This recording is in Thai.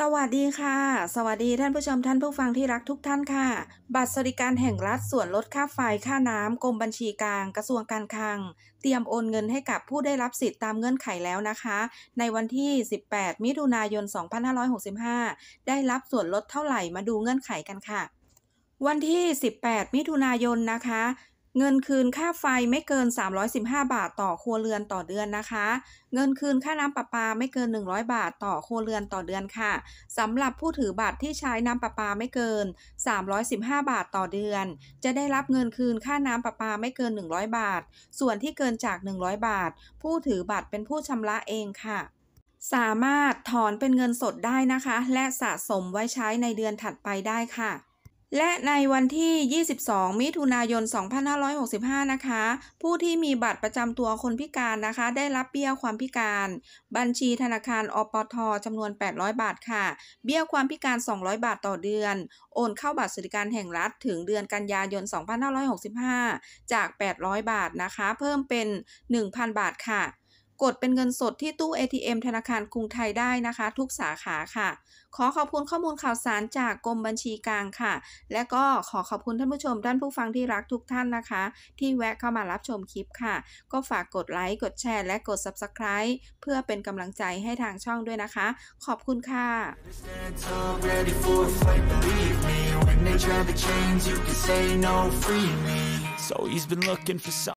สวัสดีค่ะ สวัสดีท่านผู้ชมท่านผู้ฟังที่รักทุกท่านค่ะ บัตรสวัสดิการแห่งรัฐส่วนลดค่าไฟค่าน้ำกรมบัญชีกลางกระทรวงการคลัง เตรียมโอนเงินให้กับผู้ได้รับสิทธิ์ตามเงื่อนไขแล้วนะคะ ในวันที่ 18 มิถุนายน 2565 ได้รับส่วนลดเท่าไหร่มาดูเงื่อนไขกันค่ะ วันที่ 18 มิถุนายนนะคะเงินคืนค่าไฟไม่เกิน 315 บาท ต่อครัวเรือนต่อเดือนนะคะ เงินคืนค่าน้ำประปาไม่เกิน 100 บาทต่อครัวเรือนต่อเดือนค่ะ สำหรับผู้ถือบัตรที่ใช้น้ำประปาไม่เกิน 315 บาทต่อเดือน จะได้รับเงินคืนค่าน้ำประปาไม่เกิน 100 บาท ส่วนที่เกินจาก 100 บาท ผู้ถือบัตรเป็นผู้ชำระเองค่ะ สามารถถอนเป็นเงินสดได้นะคะ และสะสมไว้ใช้ในเดือนถัดไปได้ค่ะและในวันที่ 22 มิถุนายน 2565 นะคะ ผู้ที่มีบัตรประจำตัวคนพิการนะคะ ได้รับเบี้ยความพิการ บัญชีธนาคารอปท จำนวน 800 บาทค่ะ เบี้ยความพิการ 200 บาทต่อเดือน โอนเข้าบัตรสวัสดิการแห่งรัฐถึงเดือนกันยายน 2565 จาก 800 บาทนะคะ เพิ่มเป็น 1,000 บาทค่ะกดเป็นเงินสดที่ตู้ ATM ธนาคารกรุงไทยได้นะคะทุกสาขาค่ะ ขอขอบคุณข้อมูลข่าวสารจากกรมบัญชีกลางค่ะ และก็ขอขอบคุณท่านผู้ชม ท่านผู้ฟังที่รักทุกท่านนะคะ ที่แวะเข้ามารับชมคลิปค่ะ ก็ฝากกดไลค์กดแชร์และกด Subscribe เพื่อเป็นกำลังใจให้ทางช่องด้วยนะคะ ขอบคุณค่ะ